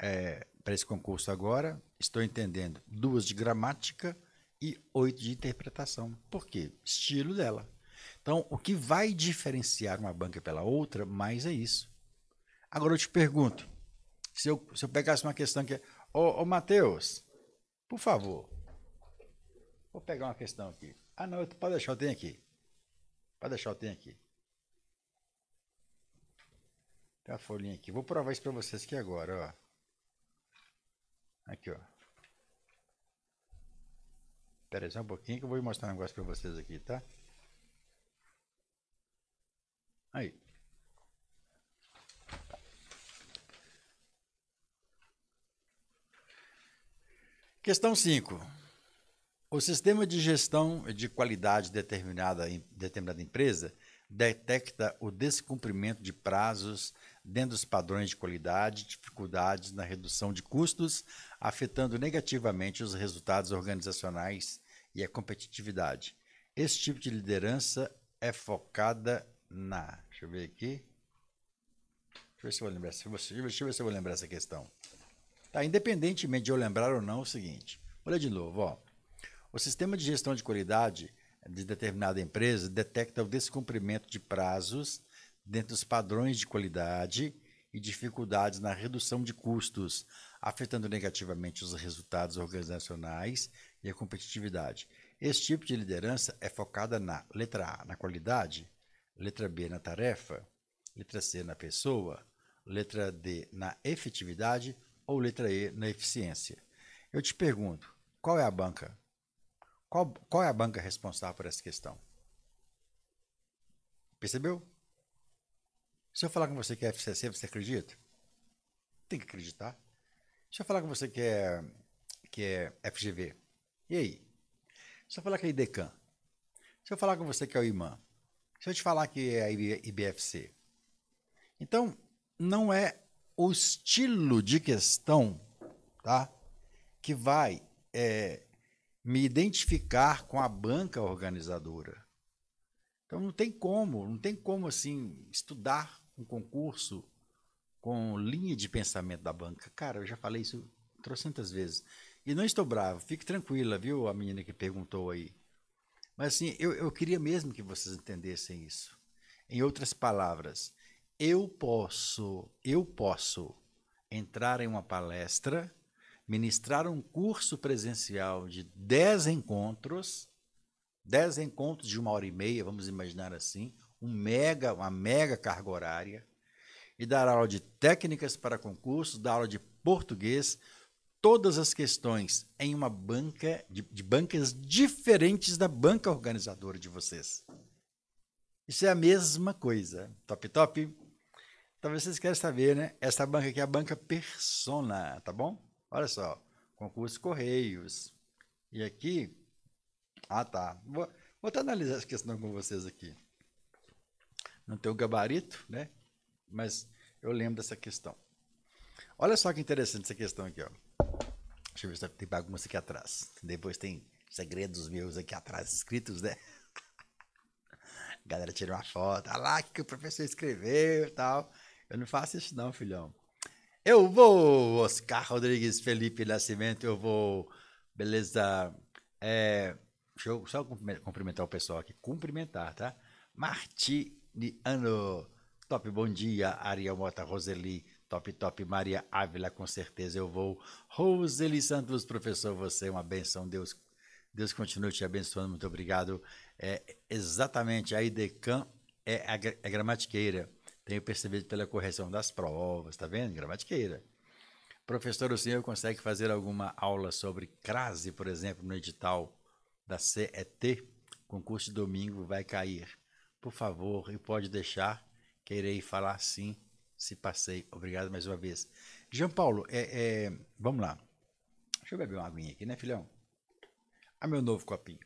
é, para esse concurso agora, estou entendendo duas de gramática e oito de interpretação. Por quê? Estilo dela. Então, o que vai diferenciar uma banca pela outra mais é isso. Agora eu te pergunto, se eu, se eu pegasse uma questão que é. Ô, ô Matheus, por favor. Vou pegar uma questão aqui. Ah, não, pode deixar, eu tenho aqui. Pode deixar, eu tenho aqui. Tem a folhinha aqui. Vou provar isso para vocês aqui agora, ó. Aqui, ó. Espera só um pouquinho que eu vou mostrar um negócio para vocês aqui, tá? Aí. Questão 5. O sistema de gestão de qualidade determinada em determinada empresa detecta o descumprimento de prazos dentro dos padrões de qualidade, dificuldades na redução de custos, afetando negativamente os resultados organizacionais e a competitividade. Esse tipo de liderança é focada na. Deixa eu ver aqui. Deixa eu ver se eu vou lembrar, deixa eu ver se eu vou lembrar essa questão. Tá? Independentemente de eu lembrar ou não, é o seguinte: olha de novo, ó. O sistema de gestão de qualidade de determinada empresa detecta o descumprimento de prazos dentro dos padrões de qualidade e dificuldades na redução de custos, afetando negativamente os resultados organizacionais e a competitividade. Esse tipo de liderança é focada na letra A, na qualidade, letra B, na tarefa, letra C, na pessoa, letra D, na efetividade ou letra E na eficiência. Eu te pergunto, qual é a banca? Qual, qual é a banca responsável por essa questão? Percebeu? Se eu falar com você que é FCC, você acredita? Tem que acreditar. Se eu falar com você que é, que é FGV, e aí? Se eu falar que é IDECAM, se eu falar com você que é o IMAN, se eu te falar que é a IBFC. Então, não é o estilo de questão tá, que vai é, me identificar com a banca organizadora. Então não tem como, não tem como assim estudar um concurso com linha de pensamento da banca. Cara, eu já falei isso trocentas vezes. E não estou bravo, fique tranquila, viu, a menina que perguntou aí. Mas assim, eu, eu queria mesmo que vocês entendessem isso. Em outras palavras, eu posso, eu posso entrar em uma palestra, ministrar um curso presencial de 10 encontros, 10 encontros de uma hora e meia, vamos imaginar assim, um mega, uma mega carga horária, e dar aula de técnicas para concursos, dar aula de português, todas as questões em uma banca de, de bancas diferentes da banca organizadora de vocês. Isso é a mesma coisa. Top, top? Talvez vocês querem saber, né? Essa banca aqui é a banca Persona, tá bom? Olha só, concurso Correios. E aqui, ah tá, vou, vou até analisar essa questão com vocês aqui. Não tem o gabarito, né? Mas eu lembro dessa questão. Olha só que interessante essa questão aqui, ó. Deixa eu ver se tem bagunça aqui atrás. Depois tem segredos meus aqui atrás escritos, né? A galera tirou uma foto, Olha ah lá, que, que o professor escreveu e tal. Eu não faço isso não, filhão. Eu vou, Oscar Rodrigues Felipe Nascimento, eu vou. Beleza. É, deixa eu só cumprimentar o pessoal aqui. Cumprimentar, tá? Ano. Top, bom dia. Ariel Mota, Roseli. Top, top. Maria Ávila, com certeza eu vou. Roseli Santos, professor, você é uma benção. Deus, Deus continue te abençoando. Muito obrigado. É, exatamente, a IDECAM é, é, é gramatiqueira. Tenho percebido pela correção das provas, tá vendo? Gramatiqueira. Professor, o senhor consegue fazer alguma aula sobre crase, por exemplo, no edital da CET? Concurso de domingo vai cair. Por favor, e pode deixar que falar sim se passei. Obrigado mais uma vez. João Paulo, é, é, vamos lá. Deixa eu beber uma aguinha aqui, né, filhão? Ah, meu novo copinho.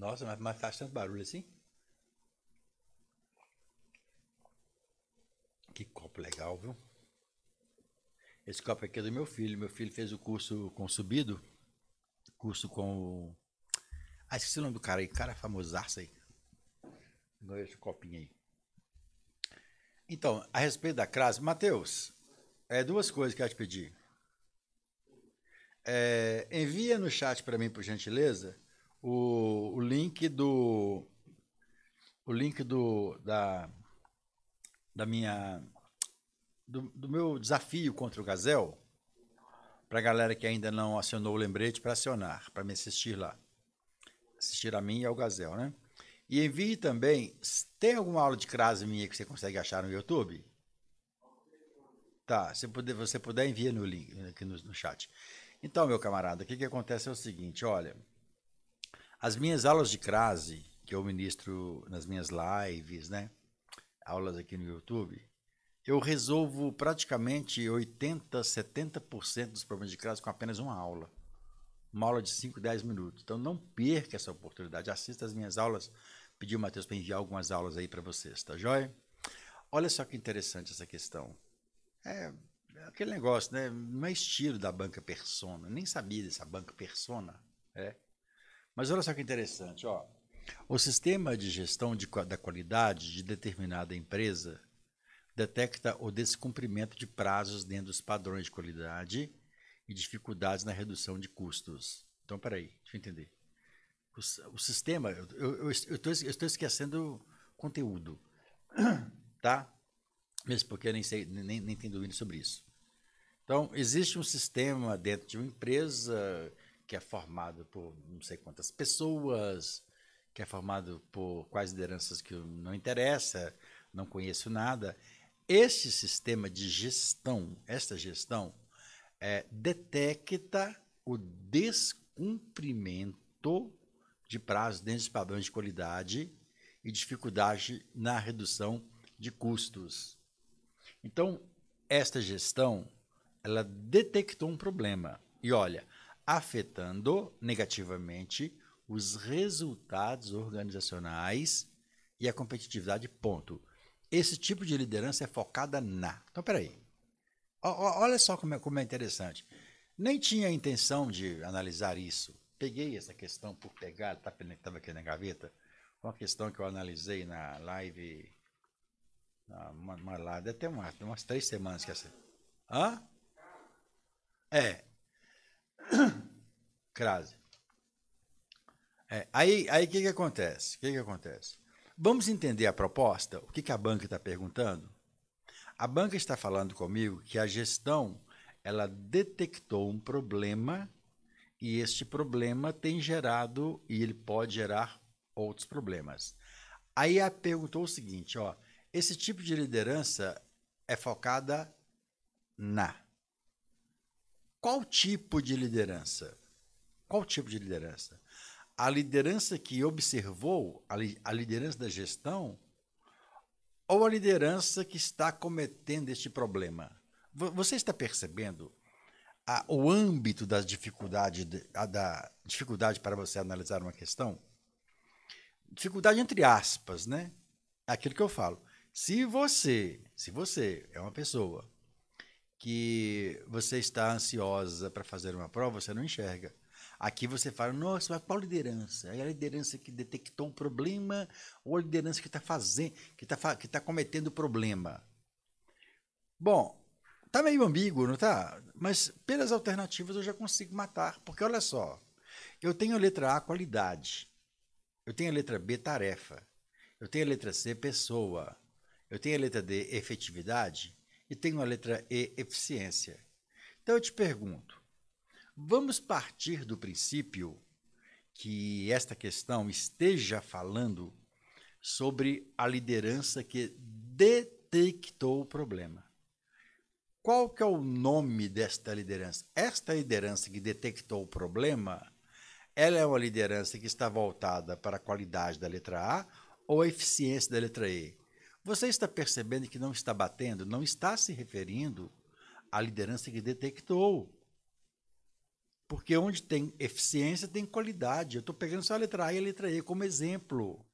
Nossa, mas faz tanto barulho assim? Que copo legal, viu? Esse copo aqui é do meu filho. Meu filho fez o curso com subido. Curso com. Ah, esqueci o nome do cara aí. Cara famosaço aí. esse copinho aí. Então, a respeito da crase, Mateus, é duas coisas que eu te pedir. É, envia no chat para mim, por gentileza, o, o link do. O link do. Da, da minha. Do, do meu desafio contra o Gazel. Para a galera que ainda não acionou o lembrete, para acionar, para me assistir lá. Assistir a mim e ao Gazel, né? E envie também. Tem alguma aula de crase minha que você consegue achar no YouTube? Tá, se puder, você puder, envia no link aqui no, no chat. Então, meu camarada, o que, que acontece é o seguinte: olha, as minhas aulas de crase, que eu ministro nas minhas lives, né? Aulas aqui no YouTube, eu resolvo praticamente 80, 70% dos problemas de crase com apenas uma aula. Uma aula de 5, 10 minutos. Então não perca essa oportunidade. Assista as minhas aulas. Pedi o Matheus para enviar algumas aulas aí para vocês, tá joia? Olha só que interessante essa questão. É, é, aquele negócio, né? Não é estilo da banca persona. nem sabia dessa banca persona. É. Mas olha só que interessante, ó. O sistema de gestão de, da qualidade de determinada empresa detecta o descumprimento de prazos dentro dos padrões de qualidade e dificuldades na redução de custos. Então, peraí, deixa eu entender. O, o sistema, eu estou esquecendo conteúdo, tá? Mesmo porque eu nem sei, nem, nem tenho dúvida sobre isso. Então, existe um sistema dentro de uma empresa que é formado por não sei quantas pessoas, que é formado por quais lideranças que não interessa, não conheço nada. Este sistema de gestão, esta gestão, é, detecta o descumprimento de prazos dentro dos padrões de qualidade e dificuldade na redução de custos. Então, esta gestão, ela detectou um problema. E olha, afetando negativamente os resultados organizacionais e a competitividade, ponto. Esse tipo de liderança é focada na. Então, peraí. olha só como é, como é interessante. Nem tinha a intenção de analisar isso. Peguei essa questão por pegar, tá estava aqui na gaveta. Uma questão que eu analisei na live. uma, uma live, até uma, umas três semanas que essa. Hã? É, crase. É, aí o aí que, que acontece? que, que acontece? Vamos entender a proposta? O que, que a banca está perguntando? A banca está falando comigo que a gestão ela detectou um problema e este problema tem gerado e ele pode gerar outros problemas. Aí ela perguntou é o seguinte, ó, esse tipo de liderança é focada na qual tipo de liderança? Qual tipo de liderança? A liderança que observou, a, li, a liderança da gestão, ou a liderança que está cometendo este problema? Você está percebendo a, o âmbito das dificuldades, da dificuldade para você analisar uma questão? Dificuldade entre aspas, né? É Aquilo que eu falo. Se você, se você é uma pessoa que você está ansiosa para fazer uma prova, você não enxerga. Aqui você fala, nossa, mas qual liderança? É a liderança que detectou um problema ou a liderança que está fazendo, que está que tá cometendo o problema? Bom, tá meio ambíguo, não tá? Mas pelas alternativas eu já consigo matar, porque olha só, eu tenho a letra A, qualidade. Eu tenho a letra B, tarefa. Eu tenho a letra C, pessoa. Eu tenho a letra D, efetividade. E tenho a letra E, eficiência. Então eu te pergunto, Vamos partir do princípio que esta questão esteja falando sobre a liderança que detectou o problema. Qual que é o nome desta liderança? Esta liderança que detectou o problema, ela é uma liderança que está voltada para a qualidade da letra A ou a eficiência da letra E. Você está percebendo que não está batendo, não está se referindo à liderança que detectou porque onde tem eficiência, tem qualidade. Eu estou pegando só a letra A e a letra E como exemplo.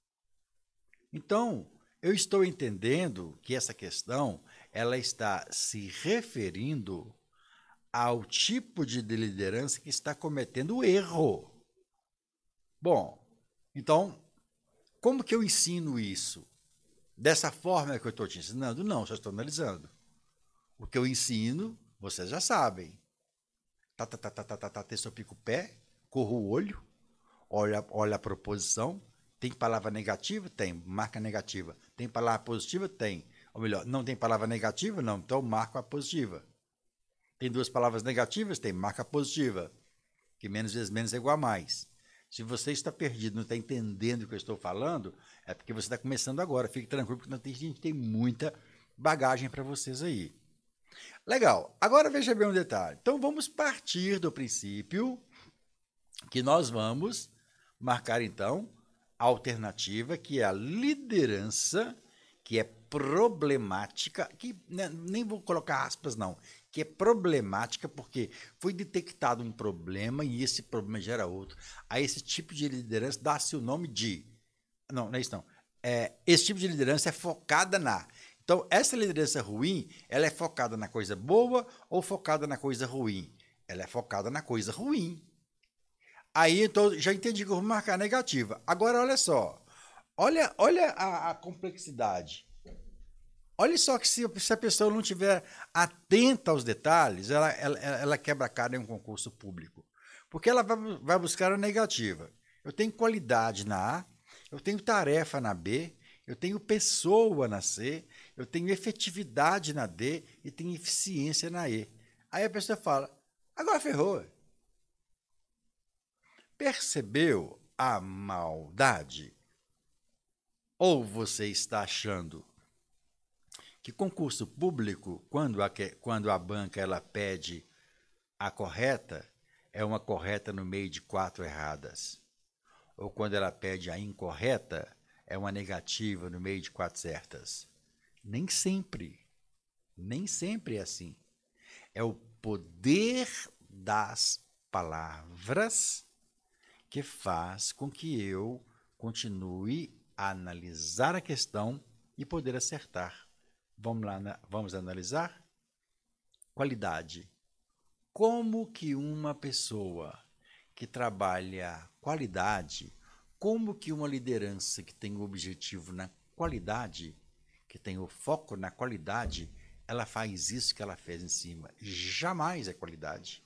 Então, eu estou entendendo que essa questão ela está se referindo ao tipo de liderança que está cometendo o erro. Bom, então, como que eu ensino isso? Dessa forma que eu estou te ensinando? Não, só estou analisando. O que eu ensino, vocês já sabem tá, tá, tá, tá, tá, tá, tá, texto eu pico o pé, corro o olho, olha, olha a proposição. Tem palavra negativa? Tem. Marca negativa. Tem palavra positiva? Tem. Ou melhor, não tem palavra negativa? Não. Então marco a positiva. Tem duas palavras negativas? Tem. Marca a positiva. Que menos vezes menos é igual a mais. Se você está perdido, não está entendendo o que eu estou falando, é porque você está começando agora. Fique tranquilo, porque a gente tem muita bagagem para vocês aí. Legal. Agora veja bem um detalhe. Então vamos partir do princípio que nós vamos marcar então a alternativa que é a liderança que é problemática, que né, nem vou colocar aspas não, que é problemática porque foi detectado um problema e esse problema gera outro. A esse tipo de liderança dá-se o nome de não, não é isso não. É, esse tipo de liderança é focada na então, essa liderança ruim, ela é focada na coisa boa ou focada na coisa ruim? Ela é focada na coisa ruim. Aí, então, já entendi que eu vou marcar negativa. Agora, olha só. Olha, olha a, a complexidade. Olha só que se, se, a pessoa não tiver atenta aos detalhes, ela, ela, ela quebra a cara em um concurso público. Porque ela vai, vai buscar a negativa. Eu tenho qualidade na A, eu tenho tarefa na B, eu tenho pessoa na C, eu tenho efetividade na D e tenho eficiência na E. Aí a pessoa fala, agora ferrou. Percebeu a maldade? Ou você está achando que concurso público, quando a, quando a banca ela pede a correta, é uma correta no meio de quatro erradas. Ou quando ela pede a incorreta, é uma negativa no meio de quatro certas. Nem sempre. Nem sempre é assim. É o poder das palavras que faz com que eu continue a analisar a questão e poder acertar. Vamos lá, vamos analisar? Qualidade. Como que uma pessoa que trabalha qualidade, como que uma liderança que tem um objetivo na qualidade que tem o foco na qualidade, ela faz isso que ela fez em cima. Jamais é qualidade.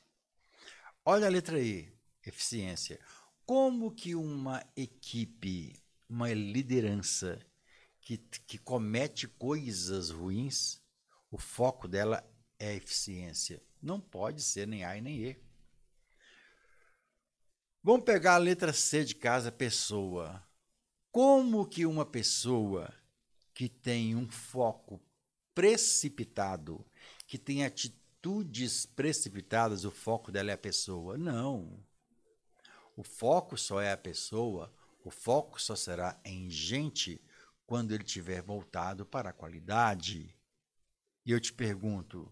Olha a letra E, eficiência. Como que uma equipe, uma liderança que, que comete coisas ruins, o foco dela é eficiência. Não pode ser nem A e nem E. Vamos pegar a letra C de casa, pessoa. Como que uma pessoa que tem um foco precipitado, que tem atitudes precipitadas, o foco dela é a pessoa. Não. O foco só é a pessoa, o foco só será em gente quando ele tiver voltado para a qualidade. E eu te pergunto,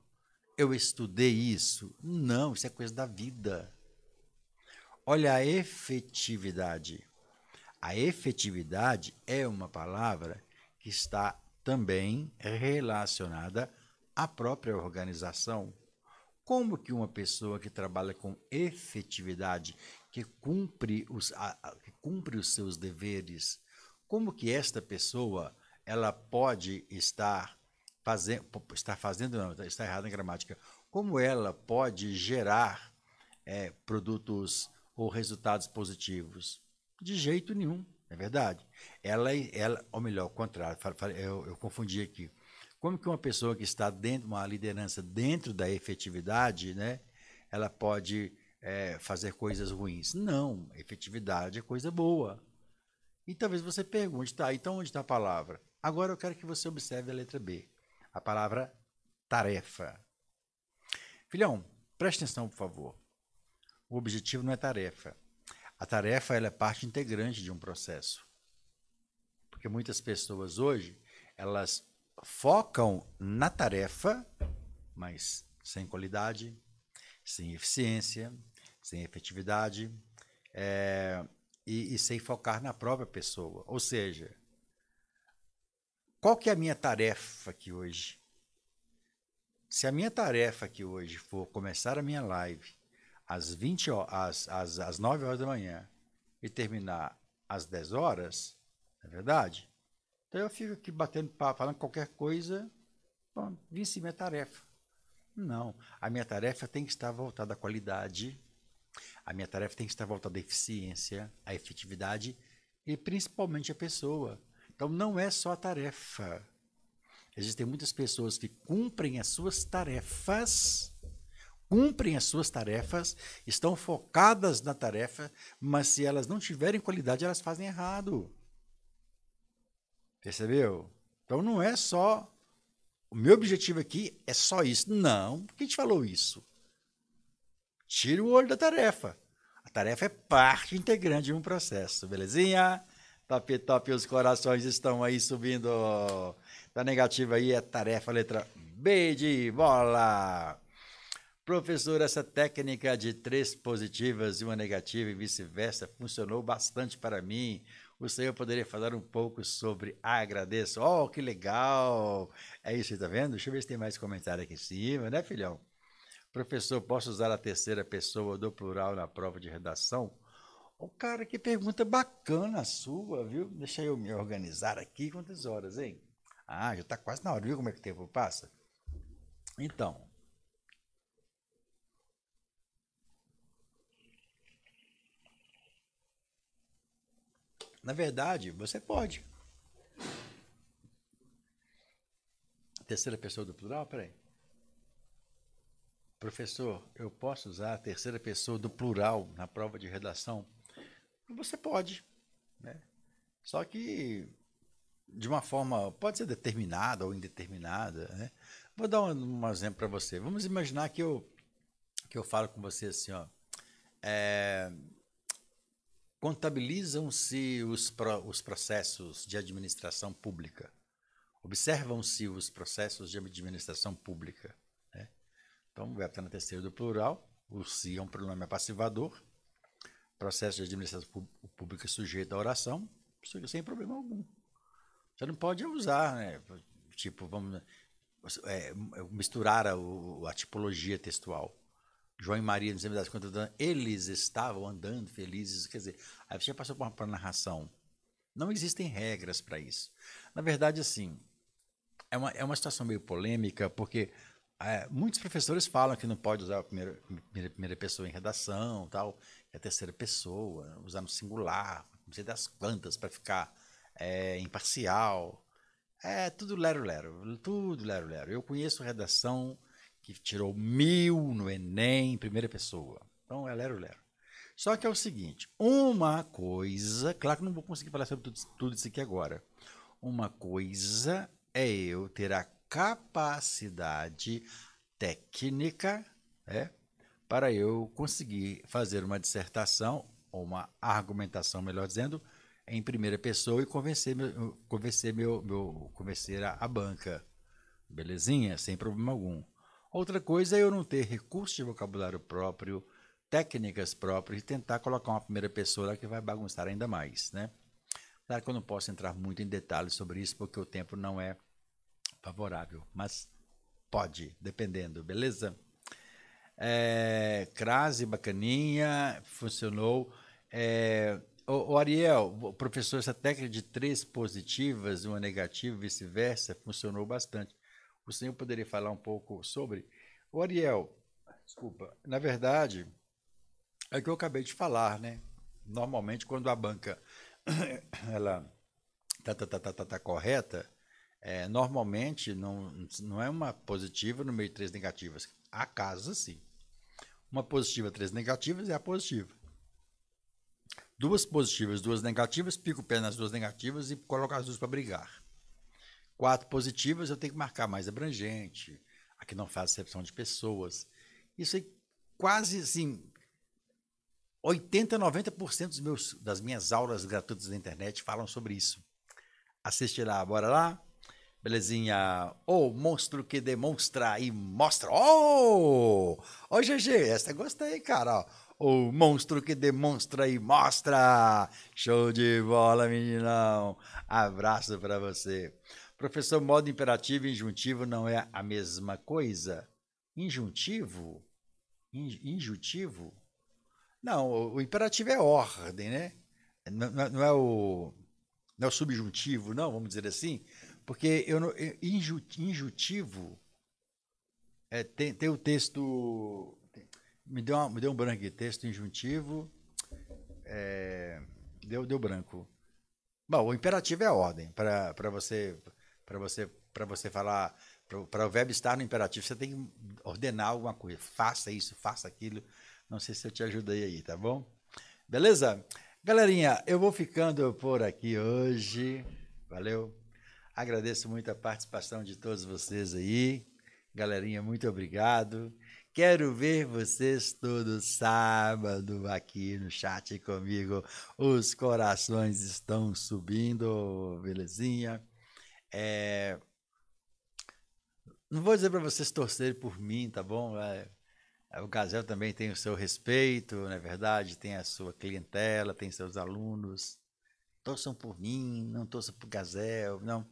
eu estudei isso? Não, isso é coisa da vida. Olha a efetividade. A efetividade é uma palavra que está também relacionada à própria organização. Como que uma pessoa que trabalha com efetividade, que cumpre os, a, que cumpre os seus deveres, como que esta pessoa ela pode estar fazendo, está fazendo não, está errado na gramática, como ela pode gerar é, produtos ou resultados positivos? De jeito nenhum. É verdade. Ela, é, ela ou melhor, o contrário, eu, eu confundi aqui. Como que uma pessoa que está dentro, uma liderança dentro da efetividade, né, ela pode é, fazer coisas ruins? Não, efetividade é coisa boa. E talvez você pergunte, tá, então onde está a palavra? Agora eu quero que você observe a letra B, a palavra tarefa. Filhão, preste atenção, por favor. O objetivo não é tarefa, a tarefa ela é parte integrante de um processo. Porque muitas pessoas hoje, elas focam na tarefa, mas sem qualidade, sem eficiência, sem efetividade é, e, e, sem focar na própria pessoa. Ou seja, qual que é a minha tarefa aqui hoje? Se a minha tarefa aqui hoje for começar a minha live às, 20 horas, às, às, às 9 horas da manhã e terminar às 10 horas, não é verdade? Então eu fico aqui batendo papo, falando qualquer coisa, bom, vence minha tarefa. Não, a minha tarefa tem que estar voltada à qualidade, a minha tarefa tem que estar voltada à eficiência, à efetividade e principalmente à pessoa. Então não é só a tarefa. Existem muitas pessoas que cumprem as suas tarefas cumprem as suas tarefas, estão focadas na tarefa, mas se elas não tiverem qualidade, elas fazem errado. Percebeu? Então não é só. O meu objetivo aqui é só isso. Não. Por que te falou isso? Tira o olho da tarefa. A tarefa é parte integrante de um processo, belezinha? Top, top, os corações estão aí subindo. Da tá negativa aí é tarefa, letra B de bola. Professor, essa técnica de três positivas e uma negativa e vice-versa funcionou bastante para mim. O senhor poderia falar um pouco sobre ah, agradeço? Oh, que legal! É isso, tá vendo? Deixa eu ver se tem mais comentário aqui em cima, né, filhão? Professor, posso usar a terceira pessoa do plural na prova de redação? O oh, cara, que pergunta bacana a sua, viu? Deixa eu me organizar aqui. Quantas horas, hein? Ah, já está quase na hora, viu como é que o tempo passa? Então, Na verdade, você pode. Terceira pessoa do plural, peraí. Professor, eu posso usar a terceira pessoa do plural na prova de redação? Você pode, né? Só que de uma forma pode ser determinada ou indeterminada, né? Vou dar um, um exemplo para você. Vamos imaginar que eu que eu falo com você assim, ó. É, Contabilizam-se os, pro, os processos de administração pública. Observam-se os processos de administração pública. Né? Então, vai até na terceira do plural. O se é um pronome passivador. Processo de administração pública sujeito à oração, sem problema algum. Você não pode usar, né? Tipo, vamos é, misturar a, a tipologia textual. João e Maria, não sei das quantas, eles estavam andando felizes. Quer dizer, aí você já passou por uma narração. Não existem regras para isso. Na verdade, assim, é uma, é uma situação meio polêmica, porque é, muitos professores falam que não pode usar a primeira, primeira, primeira pessoa em redação, tal, a terceira pessoa, usar no singular, não sei das quantas, para ficar é, imparcial. É tudo lero-lero, tudo lero-lero. Eu conheço redação que tirou mil no Enem, primeira pessoa. Então é Lero Lero. Só que é o seguinte: uma coisa, claro que não vou conseguir falar sobre tudo, tudo isso aqui agora. Uma coisa é eu ter a capacidade técnica é, para eu conseguir fazer uma dissertação, ou uma argumentação, melhor dizendo, em primeira pessoa e convencer, meu, convencer, meu, meu, convencer a, a banca. Belezinha? Sem problema algum. Outra coisa é eu não ter recurso de vocabulário próprio, técnicas próprias e tentar colocar uma primeira pessoa lá que vai bagunçar ainda mais, né? Claro que eu não posso entrar muito em detalhes sobre isso porque o tempo não é favorável, mas pode, dependendo, beleza? É, crase bacaninha, funcionou. É, o, o, Ariel, professor, essa técnica de três positivas, uma negativa e vice-versa, funcionou bastante o senhor poderia falar um pouco sobre? O Ariel, desculpa, na verdade, é o que eu acabei de falar, né? Normalmente, quando a banca ela tá, tá, tá, tá, tá, tá correta, é, normalmente não, não é uma positiva no meio de três negativas. Há casos sim. Uma positiva, três negativas é a positiva. Duas positivas, duas negativas, pico o pé nas duas negativas e coloca as duas para brigar quatro positivas, eu tenho que marcar mais abrangente, a que não faz excepção de pessoas. Isso aí, quase assim, 80, 90% dos meus, das minhas aulas gratuitas na internet falam sobre isso. Assiste lá, bora lá. Belezinha. O oh, monstro que demonstra e mostra. Oh! Ô, oh, GG, essa gostei, cara. O oh, monstro que demonstra e mostra. Show de bola, meninão. Abraço para você. Professor, modo imperativo e injuntivo não é a mesma coisa? Injuntivo? In, injuntivo? Não, o, o imperativo é ordem, né? Não, não, é o, não é o subjuntivo, não, vamos dizer assim, porque eu não, inju, injuntivo é, tem, tem o texto. Me deu, uma, me deu um branco aqui, texto injuntivo. É, deu, deu branco. Bom, o imperativo é a ordem, para você para você para você falar para o verbo estar no imperativo você tem que ordenar alguma coisa faça isso faça aquilo não sei se eu te ajudei aí tá bom beleza galerinha eu vou ficando por aqui hoje valeu agradeço muito a participação de todos vocês aí galerinha muito obrigado Quero ver vocês todo sábado aqui no chat comigo. Os corações estão subindo, belezinha? É... Não vou dizer para vocês torcerem por mim, tá bom? É... é o Gazel também tem o seu respeito, não é verdade? Tem a sua clientela, tem seus alunos. Torçam por mim, não torçam por Gazel, não.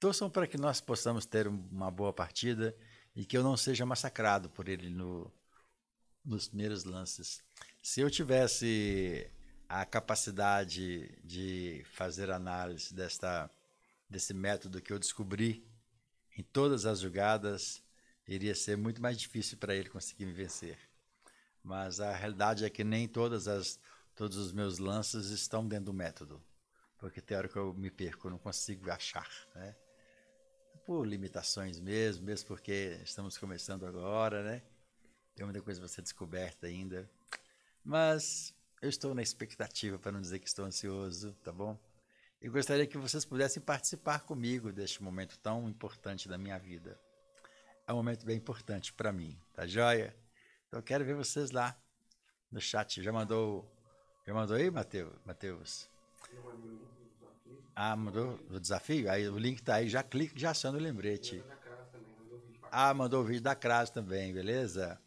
Torçam para que nós possamos ter uma boa partida e que eu não seja massacrado por ele no, nos primeiros lances. Se eu tivesse a capacidade de fazer análise desta desse método que eu descobri em todas as jogadas, iria ser muito mais difícil para ele conseguir me vencer. Mas a realidade é que nem todas as todos os meus lances estão dentro do método, porque tem hora que eu me perco, eu não consigo achar, né? Por limitações mesmo, mesmo porque estamos começando agora, né? Tem muita coisa para ser descoberta ainda. Mas eu estou na expectativa, para não dizer que estou ansioso, tá bom? e gostaria que vocês pudessem participar comigo deste momento tão importante da minha vida. É um momento bem importante para mim, tá joia? Então eu quero ver vocês lá no chat. Já mandou, já mandou aí, Matheus? Ah, mandou o desafio? Aí o link tá aí, já clica e já aciona o lembrete. Ah, mandou o vídeo da Crase também, beleza?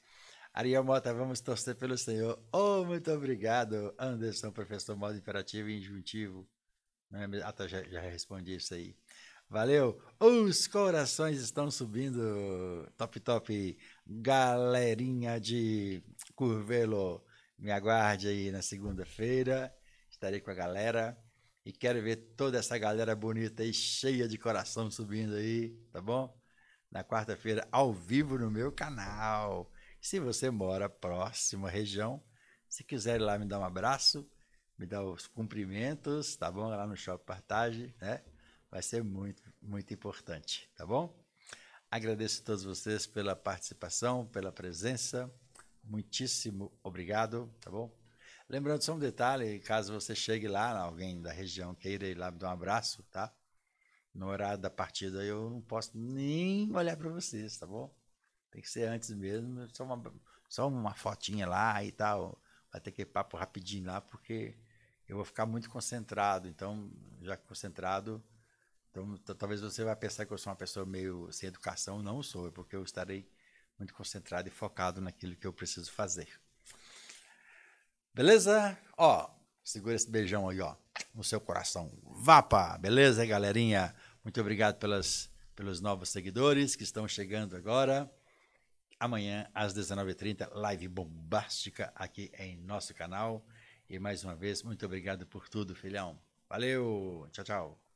Ariel Mota, vamos torcer pelo Senhor. Oh, muito obrigado, Anderson, professor modo imperativo e injuntivo. Né? Ah, tá, já, já respondi isso aí. Valeu! Os corações estão subindo. Top, top. Galerinha de Curvelo, me aguarde aí na segunda-feira. Estarei com a galera. E quero ver toda essa galera bonita aí, cheia de coração subindo aí, tá bom? Na quarta-feira, ao vivo no meu canal. Se você mora próximo à região, se quiser ir lá me dar um abraço, me dar os cumprimentos, tá bom? Lá no Shopping Partage, né? Vai ser muito, muito importante, tá bom? Agradeço a todos vocês pela participação, pela presença. Muitíssimo obrigado, tá bom? Lembrando só um detalhe, caso você chegue lá, alguém da região queira ir lá me dar um abraço, tá? No horário da partida eu não posso nem olhar para vocês, tá bom? Tem que ser antes mesmo, só uma, só uma fotinha lá e tal. Vai ter que ir papo rapidinho lá, porque eu vou ficar muito concentrado. Então, já concentrado, então, talvez você vai pensar que eu sou uma pessoa meio sem educação. Não sou, é porque eu estarei muito concentrado e focado naquilo que eu preciso fazer. Beleza? Ó, segura esse beijão aí, ó, no seu coração. Vapa, beleza, galerinha? Muito obrigado pelas, pelos novos seguidores que estão chegando agora. Amanhã, às 19h30, live bombástica aqui em nosso canal. E mais uma vez, muito obrigado por tudo, filhão. Valeu, tchau, tchau.